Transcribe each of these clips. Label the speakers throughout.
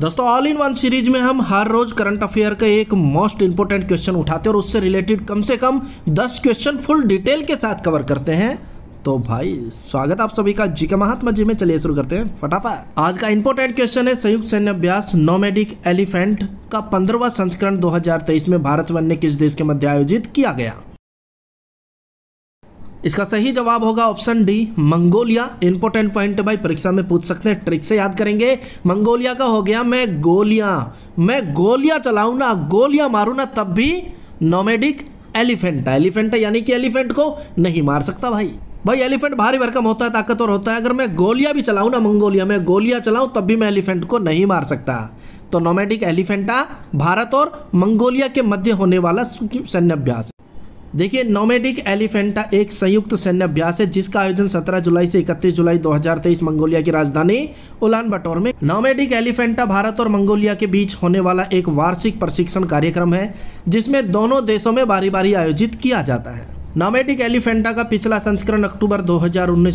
Speaker 1: दोस्तों all in one series में हम हर रोज करंट अफेयर का एक मोस्ट इंपोर्टेंट क्वेश्चन उठाते हैं और उससे रिलेटेड कम से कम दस क्वेश्चन फुल डिटेल के साथ कवर करते हैं तो भाई स्वागत आप सभी का जी के महात्मा जी में चलिए शुरू करते हैं फटाफट आज का इंपोर्टेंट क्वेश्चन है संयुक्त सैन्य अभ्यास नोमेडिक एलिफेंट का पंद्रहवा संस्करण दो में भारत वन्य किस देश के मध्य आयोजित किया गया इसका सही जवाब होगा option D Mongolia important point भाई परीक्षा में पूछ सकते हैं ट्रिक से याद करेंगे मंगोलिया का हो गया मैं गोलियां मैं गोलियां चलाऊ ना गोलियां मारू ना तब भी नोमेडिक एलिफेंट एलिफेंट है यानी कि एलिफेंट को नहीं मार सकता भाई भाई एलिफेंट भारी भरकम होता है ताकतवर होता है अगर मैं गोलियां भी चलाऊ ना मंगोलिया में गोलियां चलाऊ तब भी मैं एलिफेंट को नहीं मार सकता तो नोमेडिक एलिफेंटा भारत और मंगोलिया के मध्य होने वाला सैन्य अभ्यास देखिए नोमेडिक एलिफेंटा एक संयुक्त सैन्य अभ्यास है जिसका आयोजन 17 जुलाई से 31 जुलाई 2023 मंगोलिया की राजधानी उलान बटोर में नोमेडिक एलिफेंटा भारत और मंगोलिया के बीच होने वाला एक वार्षिक प्रशिक्षण कार्यक्रम है जिसमें दोनों देशों में बारी बारी आयोजित किया जाता है नोमेडिक एलिफेंटा का पिछला संस्करण अक्टूबर दो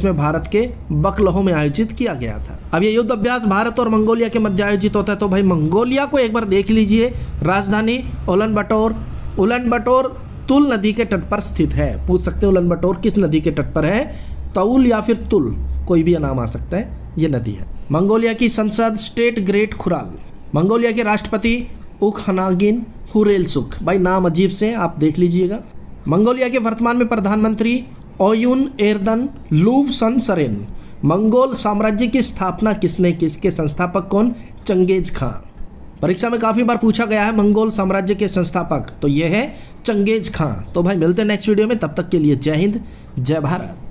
Speaker 1: में भारत के बकलहो में आयोजित किया गया था अब ये युद्ध अभ्यास भारत और मंगोलिया के मध्य आयोजित होता है तो भाई मंगोलिया को एक बार देख लीजिए राजधानी उलन बटोर उलन बटोर तुल नदी के तट पर स्थित है पूछ सकते हो लनबटोर किस नदी के तट पर है तउल या फिर तुल कोई भी नाम आ सकता है ये नदी है मंगोलिया की संसद स्टेट ग्रेट खुराल मंगोलिया के राष्ट्रपति उख हनागिन हुरेल सुख भाई नाम अजीब से आप देख लीजिएगा मंगोलिया के वर्तमान में प्रधानमंत्री ओयुन एरदन लूव सन सरेन मंगोल साम्राज्य की स्थापना किसने किसके संस्थापक कौन चंगेज खां परीक्षा में काफ़ी बार पूछा गया है मंगोल साम्राज्य के संस्थापक तो यह है चंगेज खां तो भाई मिलते हैं नेक्स्ट वीडियो में तब तक के लिए जय हिंद जय भारत